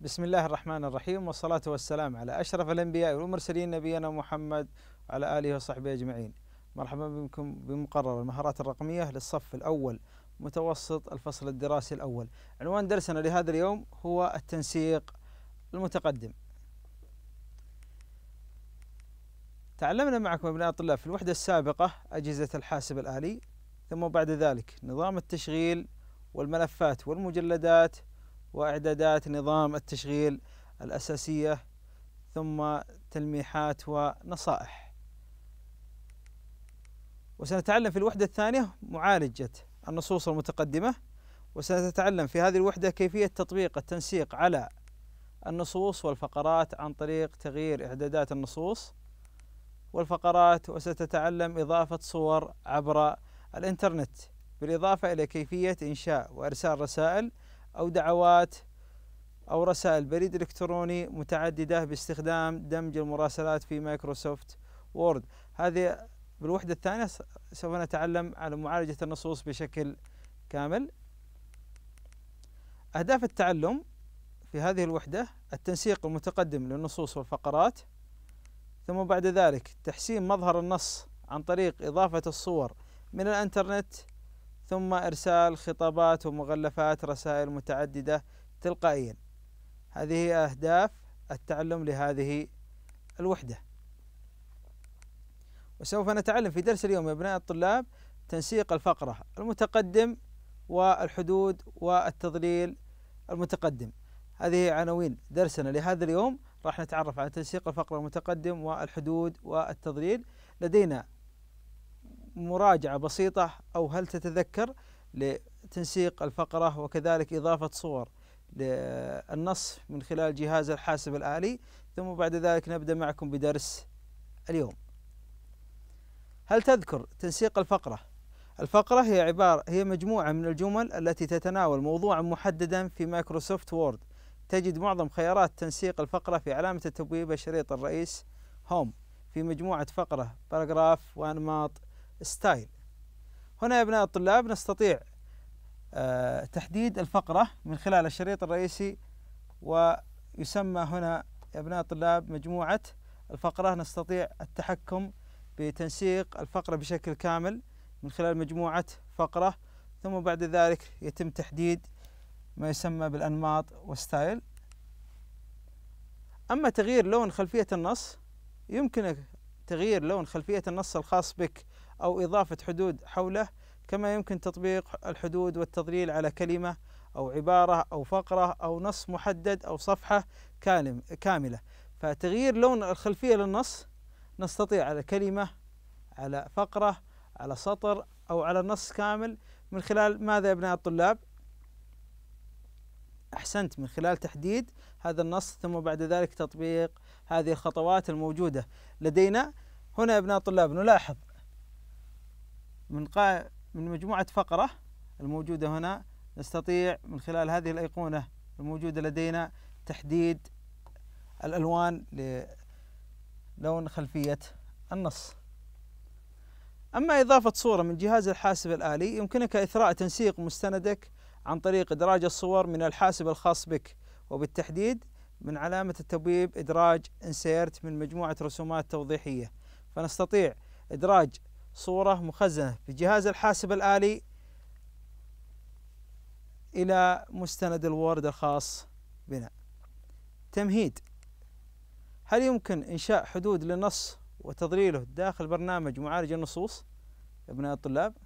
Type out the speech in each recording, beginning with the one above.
بسم الله الرحمن الرحيم والصلاة والسلام على أشرف الأنبياء والمرسلين نبينا محمد وعلى آله وصحبه أجمعين مرحبا بكم بمقرر المهارات الرقمية للصف الأول متوسط الفصل الدراسي الأول عنوان درسنا لهذا اليوم هو التنسيق المتقدم تعلمنا معكم أبناء الطلاب في الوحدة السابقة أجهزة الحاسب الآلي ثم بعد ذلك نظام التشغيل والملفات والمجلدات وإعدادات نظام التشغيل الأساسية ثم تلميحات ونصائح وسنتعلم في الوحدة الثانية معالجة النصوص المتقدمة وسنتعلم في هذه الوحدة كيفية تطبيق التنسيق على النصوص والفقرات عن طريق تغيير إعدادات النصوص والفقرات وستتعلم إضافة صور عبر الإنترنت بالإضافة إلى كيفية إنشاء وإرسال رسائل أو دعوات أو رسائل بريد إلكتروني متعددة باستخدام دمج المراسلات في مايكروسوفت وورد هذه بالوحدة الثانية سوف نتعلم على معالجة النصوص بشكل كامل أهداف التعلم في هذه الوحدة التنسيق المتقدم للنصوص والفقرات ثم بعد ذلك تحسين مظهر النص عن طريق إضافة الصور من الإنترنت ثم إرسال خطابات ومغلفات رسائل متعددة تلقائيا هذه أهداف التعلم لهذه الوحدة وسوف نتعلم في درس اليوم يا أبناء الطلاب تنسيق الفقرة المتقدم والحدود والتضليل المتقدم هذه عناوين درسنا لهذا اليوم راح نتعرف على تنسيق الفقرة المتقدم والحدود والتضليل لدينا مراجعة بسيطة أو هل تتذكر لتنسيق الفقرة وكذلك إضافة صور للنص من خلال جهاز الحاسب الآلي ثم بعد ذلك نبدأ معكم بدرس اليوم هل تذكر تنسيق الفقرة؟ الفقرة هي عبارة هي مجموعة من الجمل التي تتناول موضوعا محددا في مايكروسوفت وورد تجد معظم خيارات تنسيق الفقرة في علامة التبويب الشريط الرئيس هوم في مجموعة فقرة باراجراف وأنماط ستايل هنا يا أبناء الطلاب نستطيع آه، تحديد الفقرة من خلال الشريط الرئيسي ويسمى هنا يا أبناء الطلاب مجموعة الفقرة نستطيع التحكم بتنسيق الفقرة بشكل كامل من خلال مجموعة فقرة ثم بعد ذلك يتم تحديد ما يسمى بالأنماط والستايل أما تغيير لون خلفية النص يمكنك تغيير لون خلفية النص الخاص بك أو إضافة حدود حوله كما يمكن تطبيق الحدود والتضليل على كلمة أو عبارة أو فقرة أو نص محدد أو صفحة كاملة فتغيير لون الخلفية للنص نستطيع على كلمة على فقرة على سطر أو على نص كامل من خلال ماذا يا أبناء الطلاب أحسنت من خلال تحديد هذا النص ثم بعد ذلك تطبيق هذه الخطوات الموجودة لدينا هنا يا أبناء الطلاب نلاحظ من قا... من مجموعة فقرة الموجودة هنا نستطيع من خلال هذه الأيقونة الموجودة لدينا تحديد الألوان للون خلفية النص أما إضافة صورة من جهاز الحاسب الآلي يمكنك إثراء تنسيق مستندك عن طريق إدراج الصور من الحاسب الخاص بك وبالتحديد من علامة التبويب إدراج انسيرت من مجموعة رسومات توضيحية فنستطيع إدراج صورة مخزنة في جهاز الحاسب الآلي إلى مستند الوورد الخاص بنا تمهيد هل يمكن إنشاء حدود للنص وتضليله داخل برنامج معالج النصوص يا أبناء الطلاب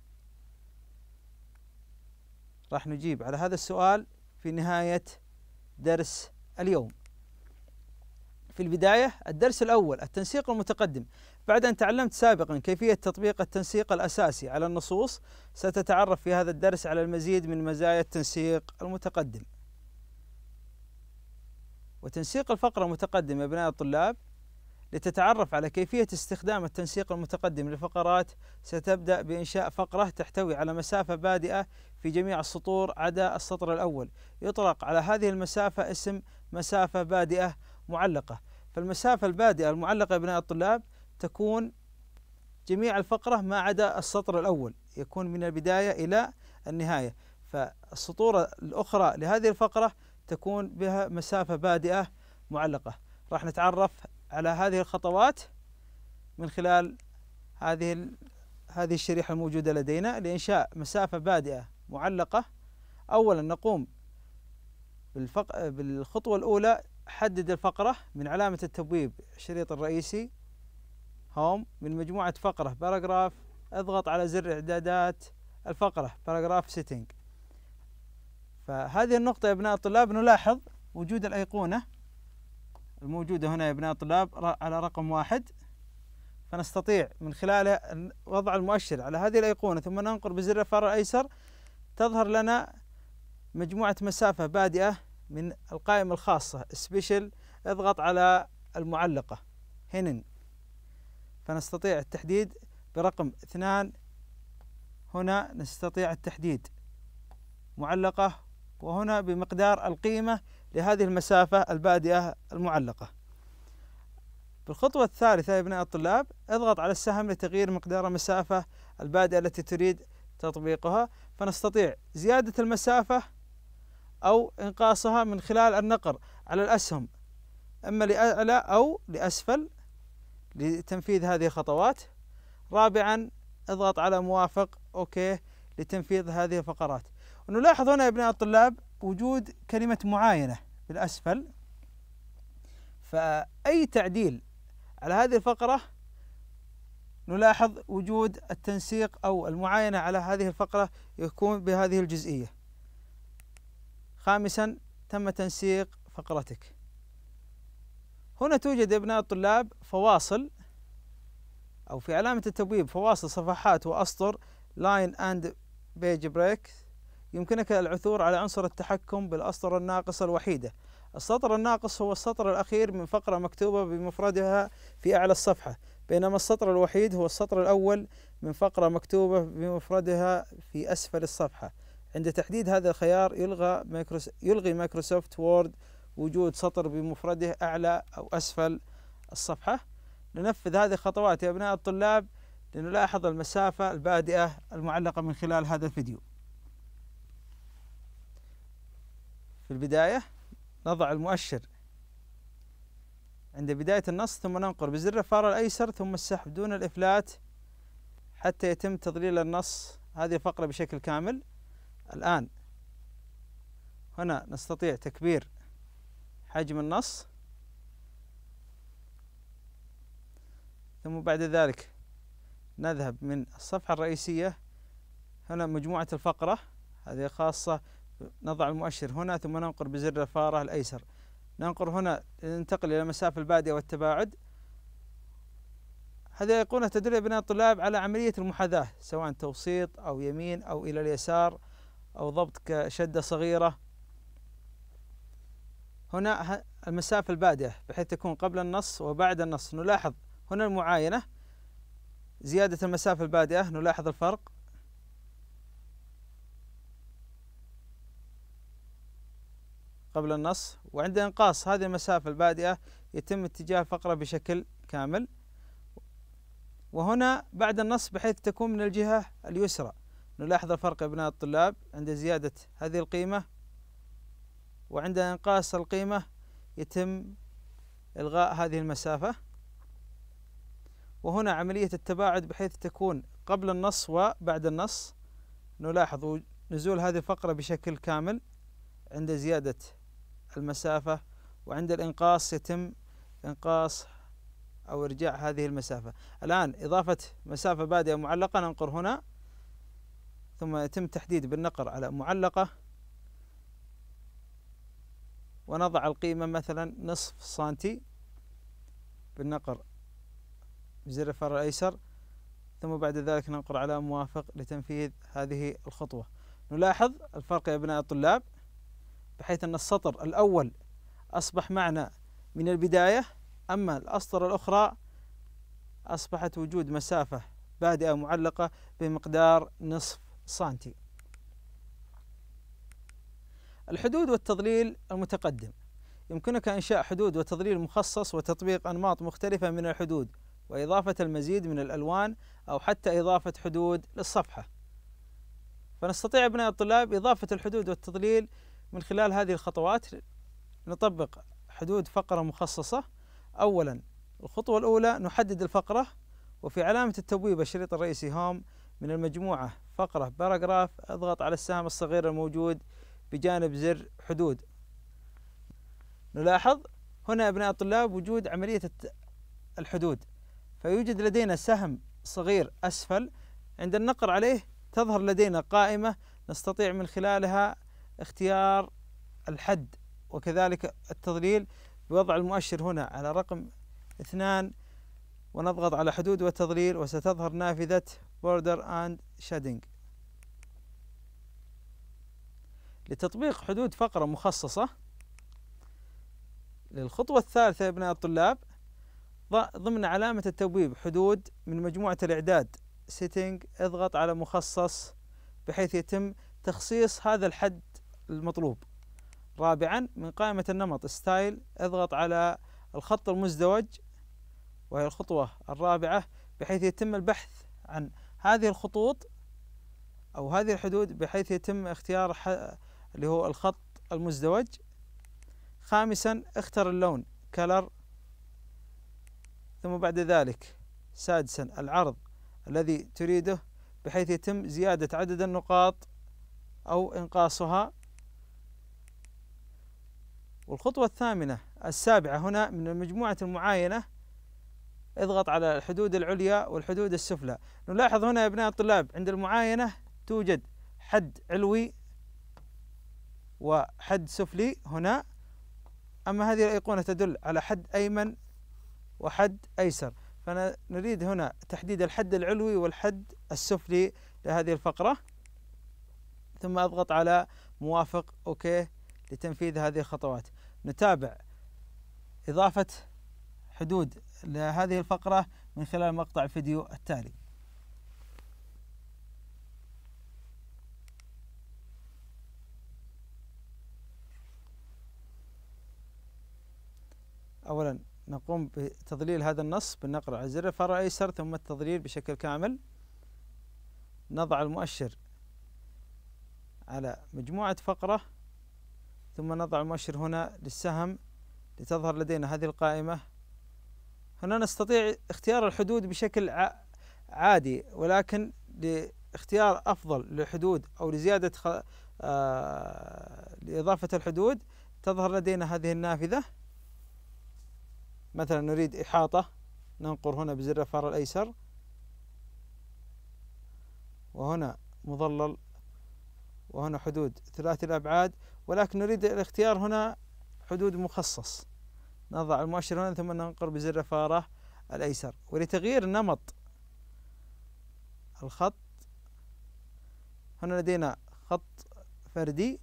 راح نجيب على هذا السؤال في نهاية درس اليوم في البداية الدرس الأول التنسيق المتقدم بعد أن تعلمت سابقا كيفية تطبيق التنسيق الأساسي على النصوص ستتعرف في هذا الدرس على المزيد من مزايا التنسيق المتقدم وتنسيق الفقرة المتقدم أبناء الطلاب لتتعرف على كيفية استخدام التنسيق المتقدم للفقرات ستبدأ بإنشاء فقرة تحتوي على مسافة بادئة في جميع السطور عدا السطر الأول يطلق على هذه المسافة اسم مسافة بادئة معلقة فالمسافة البادئة المعلقة بناء الطلاب تكون جميع الفقرة ما عدا السطر الأول يكون من البداية إلى النهاية فالسطور الأخرى لهذه الفقرة تكون بها مسافة بادئة معلقة راح نتعرف على هذه الخطوات من خلال هذه هذه الشريحة الموجودة لدينا لإنشاء مسافة بادئة معلقة أولا نقوم بالخطوة الأولى حدد الفقرة من علامة التبويب الشريط الرئيسي هوم من مجموعة فقرة باراجراف اضغط على زر إعدادات الفقرة باراجراف سيتنج فهذه النقطة يا أبناء الطلاب نلاحظ وجود الأيقونة الموجودة هنا يا أبناء الطلاب على رقم واحد فنستطيع من خلال وضع المؤشر على هذه الأيقونة ثم ننقر بزر الفار الأيسر تظهر لنا مجموعة مسافة بادئة من القائمة الخاصة سبيشل اضغط على المعلقة هنا فنستطيع التحديد برقم اثنان هنا نستطيع التحديد معلقة وهنا بمقدار القيمة لهذه المسافة البادئة المعلقة بالخطوة الثالثة يا أبناء الطلاب اضغط على السهم لتغيير مقدار المسافة البادئة التي تريد تطبيقها فنستطيع زيادة المسافة أو إنقاصها من خلال النقر على الأسهم إما لأعلى أو لأسفل لتنفيذ هذه الخطوات رابعا اضغط على موافق أوكي لتنفيذ هذه الفقرات نلاحظ هنا يا أبناء الطلاب وجود كلمة معاينة بالأسفل فأي تعديل على هذه الفقرة نلاحظ وجود التنسيق أو المعاينة على هذه الفقرة يكون بهذه الجزئية خامسا تم تنسيق فقرتك هنا توجد أبناء الطلاب فواصل أو في علامة التبويب فواصل صفحات وأسطر لاين أند بيج بريك يمكنك العثور على عنصر التحكم بالأسطر الناقصة الوحيدة السطر الناقص هو السطر الأخير من فقرة مكتوبة بمفردها في أعلى الصفحة بينما السطر الوحيد هو السطر الأول من فقرة مكتوبة بمفردها في أسفل الصفحة عند تحديد هذا الخيار يلغى يلغي مايكروسوفت وورد وجود سطر بمفرده أعلى أو أسفل الصفحة ننفذ هذه الخطوات يا أبناء الطلاب لنلاحظ المسافة البادئة المعلقة من خلال هذا الفيديو في البداية نضع المؤشر عند بداية النص ثم ننقر بزر الفار الأيسر ثم السحب دون الإفلات حتى يتم تضليل النص هذه الفقرة بشكل كامل الآن هنا نستطيع تكبير حجم النص ثم بعد ذلك نذهب من الصفحة الرئيسية هنا مجموعة الفقرة هذه خاصة نضع المؤشر هنا ثم ننقر بزر الفارة الأيسر ننقر هنا ننتقل إلى المسافة البادئة والتباعد هذه أيقونة تدل ابناء الطلاب على عملية المحاذاة سواء توسيط أو يمين أو إلى اليسار أو ضبط كشدة صغيرة هنا المسافة البادئة بحيث تكون قبل النص وبعد النص نلاحظ هنا المعاينة زيادة المسافة البادئة نلاحظ الفرق قبل النص وعند انقاص هذه المسافة البادئة يتم اتجاه الفقرة بشكل كامل وهنا بعد النص بحيث تكون من الجهة اليسرى نلاحظ الفرق يا أبناء الطلاب عند زيادة هذه القيمة وعند إنقاص القيمة يتم إلغاء هذه المسافة وهنا عملية التباعد بحيث تكون قبل النص وبعد النص نلاحظ نزول هذه الفقرة بشكل كامل عند زيادة المسافة وعند الإنقاص يتم إنقاص أو إرجاع هذه المسافة الآن إضافة مسافة بادئة معلقة ننقر هنا ثم يتم تحديد بالنقر على معلقة ونضع القيمة مثلا نصف سنتي بالنقر بزر الفار الأيسر ثم بعد ذلك ننقر على موافق لتنفيذ هذه الخطوة نلاحظ الفرق يا أبناء الطلاب بحيث أن السطر الأول أصبح معنا من البداية أما الأسطر الأخرى أصبحت وجود مسافة بادئة معلقة بمقدار نصف سنتي الحدود والتضليل المتقدم يمكنك إنشاء حدود وتضليل مخصص وتطبيق أنماط مختلفة من الحدود وإضافة المزيد من الألوان أو حتى إضافة حدود للصفحة فنستطيع أبناء الطلاب إضافة الحدود والتضليل من خلال هذه الخطوات نطبق حدود فقرة مخصصة أولا الخطوة الأولى نحدد الفقرة وفي علامة التبويب الشريط الرئيسي هوم من المجموعة فقرة باراجراف أضغط على السهم الصغير الموجود بجانب زر حدود نلاحظ هنا أبناء الطلاب وجود عملية الحدود فيوجد لدينا سهم صغير أسفل عند النقر عليه تظهر لدينا قائمة نستطيع من خلالها اختيار الحد وكذلك التضليل بوضع المؤشر هنا على رقم اثنان ونضغط على حدود وتضليل وستظهر نافذة border and shading لتطبيق حدود فقرة مخصصة للخطوة الثالثة يا أبناء الطلاب ضمن علامة التبويب حدود من مجموعة الإعداد سيتنج اضغط على مخصص بحيث يتم تخصيص هذا الحد المطلوب رابعا من قائمة النمط ستايل اضغط على الخط المزدوج وهي الخطوة الرابعة بحيث يتم البحث عن هذه الخطوط أو هذه الحدود بحيث يتم اختيار اللي هو الخط المزدوج خامسا اختر اللون كلر ثم بعد ذلك سادسا العرض الذي تريده بحيث يتم زيادة عدد النقاط أو إنقاصها والخطوة الثامنة السابعة هنا من مجموعة المعاينة اضغط على الحدود العليا والحدود السفلى نلاحظ هنا يا أبناء الطلاب عند المعاينة توجد حد علوي وحد سفلي هنا أما هذه الأيقونة تدل على حد أيمن وحد أيسر فنريد هنا تحديد الحد العلوي والحد السفلي لهذه الفقرة ثم أضغط على موافق أوكي لتنفيذ هذه الخطوات نتابع إضافة حدود لهذه الفقرة من خلال مقطع الفيديو التالي أولا نقوم بتضليل هذا النص بالنقر على زر الفرع الأيسر ثم التضليل بشكل كامل نضع المؤشر على مجموعة فقرة ثم نضع المؤشر هنا للسهم لتظهر لدينا هذه القائمة هنا نستطيع اختيار الحدود بشكل عادي ولكن لاختيار أفضل لحدود أو لزيادة خ... آه... لإضافة الحدود تظهر لدينا هذه النافذة مثلا نريد إحاطة ننقر هنا بزر الفار الأيسر وهنا مظلل وهنا حدود ثلاثي الأبعاد ولكن نريد الاختيار هنا حدود مخصص نضع المؤشر هنا ثم ننقر بزر الفارة الأيسر ولتغيير نمط الخط هنا لدينا خط فردي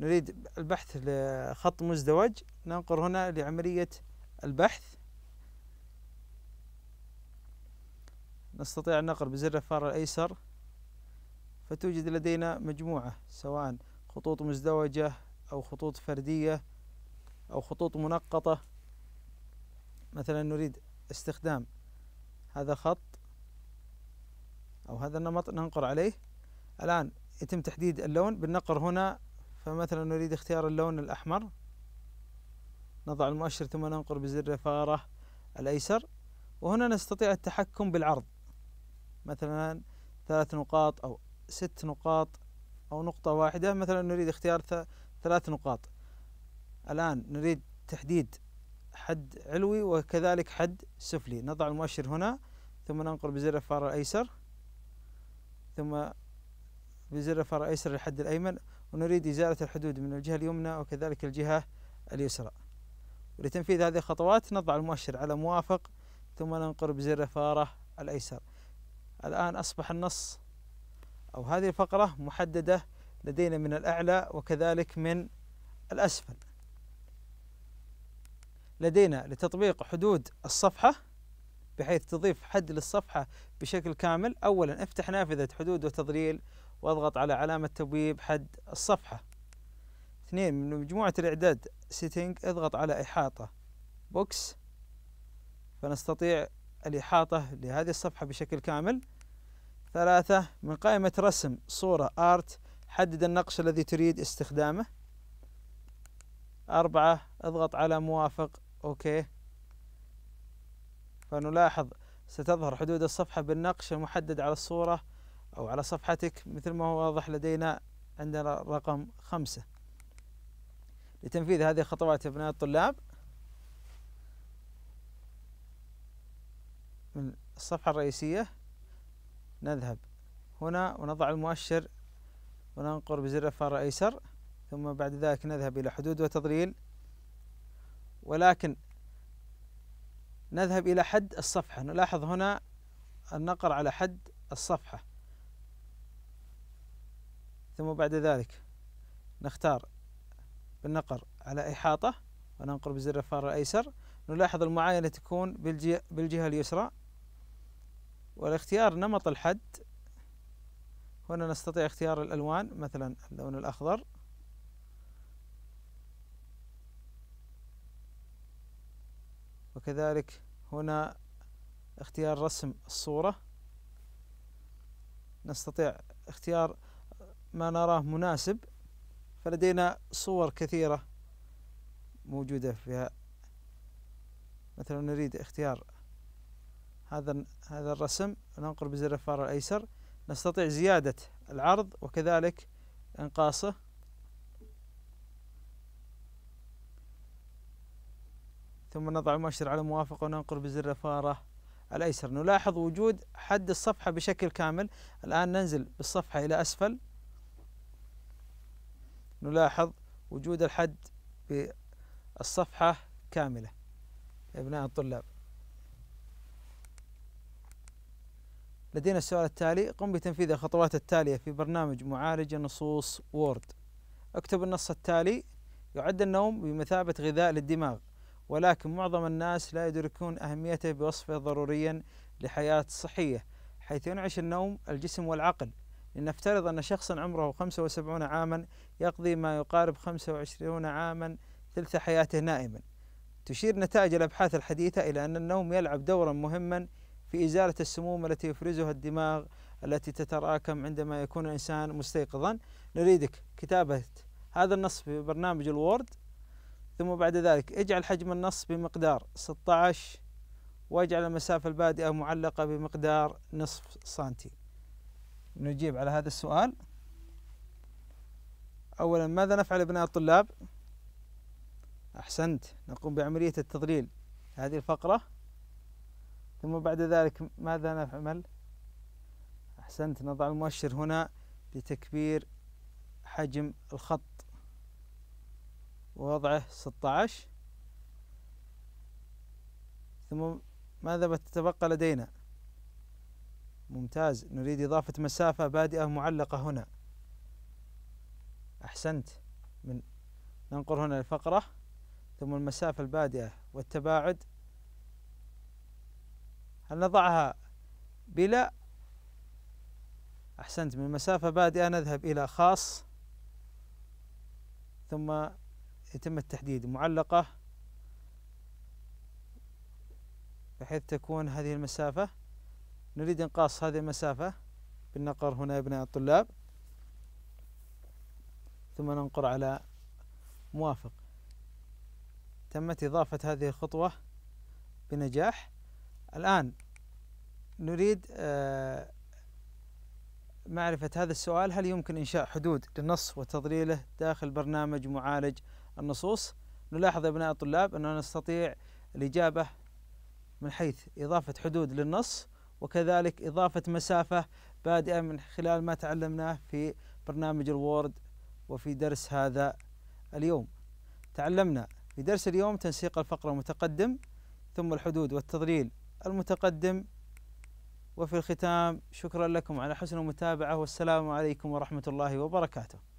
نريد البحث لخط مزدوج ننقر هنا لعملية البحث نستطيع النقر بزر الفار الأيسر فتوجد لدينا مجموعة سواء خطوط مزدوجة أو خطوط فردية أو خطوط منقطة مثلا نريد استخدام هذا خط أو هذا النمط ننقر عليه الآن يتم تحديد اللون بالنقر هنا فمثلا نريد اختيار اللون الأحمر نضع المؤشر ثم ننقر بزر فارة الأيسر وهنا نستطيع التحكم بالعرض مثلا ثلاث نقاط أو ست نقاط أو نقطة واحدة مثلا نريد اختيار ثلاث نقاط الآن نريد تحديد حد علوي وكذلك حد سفلي نضع المؤشر هنا ثم ننقل بزر الفار الأيسر ثم بزر الفار الأيسر للحد الأيمن ونريد إزالة الحدود من الجهة اليمنى وكذلك الجهة اليسرى ولتنفيذ هذه الخطوات نضع المؤشر على موافق ثم ننقر بزر فاره الأيسر الآن أصبح النص أو هذه الفقرة محددة لدينا من الأعلى وكذلك من الأسفل لدينا لتطبيق حدود الصفحة بحيث تضيف حد للصفحة بشكل كامل أولا افتح نافذة حدود وتضليل واضغط على علامة تبويب حد الصفحة اثنين من مجموعة الإعداد سيتنج اضغط على إحاطة بوكس فنستطيع الإحاطة لهذه الصفحة بشكل كامل ثلاثة من قائمة رسم صورة آرت حدد النقش الذي تريد استخدامه أربعة اضغط على موافق أوكي فنلاحظ ستظهر حدود الصفحة بالنقش المحدد على الصورة أو على صفحتك مثل ما هو واضح لدينا عندنا رقم خمسة لتنفيذ هذه الخطوات يا أبناء الطلاب من الصفحة الرئيسية نذهب هنا ونضع المؤشر وننقر بزر الفار الأيسر ثم بعد ذلك نذهب إلى حدود وتضليل ولكن نذهب إلى حد الصفحة نلاحظ هنا النقر على حد الصفحة ثم بعد ذلك نختار بالنقر على إحاطة وننقر بزر الفار الأيسر نلاحظ المعاينة تكون بالجهة اليسرى والاختيار نمط الحد هنا نستطيع اختيار الألوان مثلا اللون الأخضر وكذلك هنا اختيار رسم الصورة نستطيع اختيار ما نراه مناسب فلدينا صور كثيرة موجودة فيها مثلا نريد اختيار هذا هذا الرسم ننقر بزر الفار الأيسر نستطيع زيادة العرض وكذلك إنقاصه ثم نضع المؤشر على موافق وننقر بزر الفاره الايسر نلاحظ وجود حد الصفحه بشكل كامل الان ننزل بالصفحه الى اسفل نلاحظ وجود الحد بالصفحه كامله ابناء الطلاب لدينا السؤال التالي قم بتنفيذ الخطوات التالية في برنامج معالج النصوص وورد اكتب النص التالي يعد النوم بمثابة غذاء للدماغ ولكن معظم الناس لا يدركون أهميته بوصفه ضروريا لحياة صحية حيث ينعش النوم الجسم والعقل لنفترض أن شخصا عمره 75 عاما يقضي ما يقارب 25 عاما ثلث حياته نائما تشير نتائج الأبحاث الحديثة إلى أن النوم يلعب دورا مهما في إزالة السموم التي يفرزها الدماغ التي تتراكم عندما يكون الإنسان مستيقظا نريدك كتابة هذا النص في برنامج الوورد ثم بعد ذلك اجعل حجم النص بمقدار 16 واجعل المسافة البادئة معلقة بمقدار نصف سنتي نجيب على هذا السؤال أولا ماذا نفعل أبناء الطلاب أحسنت نقوم بعملية التضليل هذه الفقرة ثم بعد ذلك ماذا نعمل أحسنت نضع المؤشر هنا لتكبير حجم الخط ووضعه 16 ثم ماذا تبقى لدينا ممتاز نريد إضافة مسافة بادئة معلقة هنا أحسنت من ننقر هنا الفقرة ثم المسافة البادئة والتباعد هل نضعها بلا أحسنت من مسافة بادئة نذهب إلى خاص ثم يتم التحديد معلقة بحيث تكون هذه المسافة نريد إنقاص هذه المسافة بالنقر هنا يا أبناء الطلاب ثم ننقر على موافق تمت إضافة هذه الخطوة بنجاح الآن نريد آه، معرفة هذا السؤال هل يمكن إنشاء حدود للنص وتضليله داخل برنامج معالج النصوص نلاحظ يا أبناء الطلاب أننا نستطيع الإجابة من حيث إضافة حدود للنص وكذلك إضافة مسافة بادئة من خلال ما تعلمناه في برنامج الوورد وفي درس هذا اليوم تعلمنا في درس اليوم تنسيق الفقرة المتقدم ثم الحدود والتضليل المتقدم وفي الختام شكرا لكم على حسن المتابعة والسلام عليكم ورحمة الله وبركاته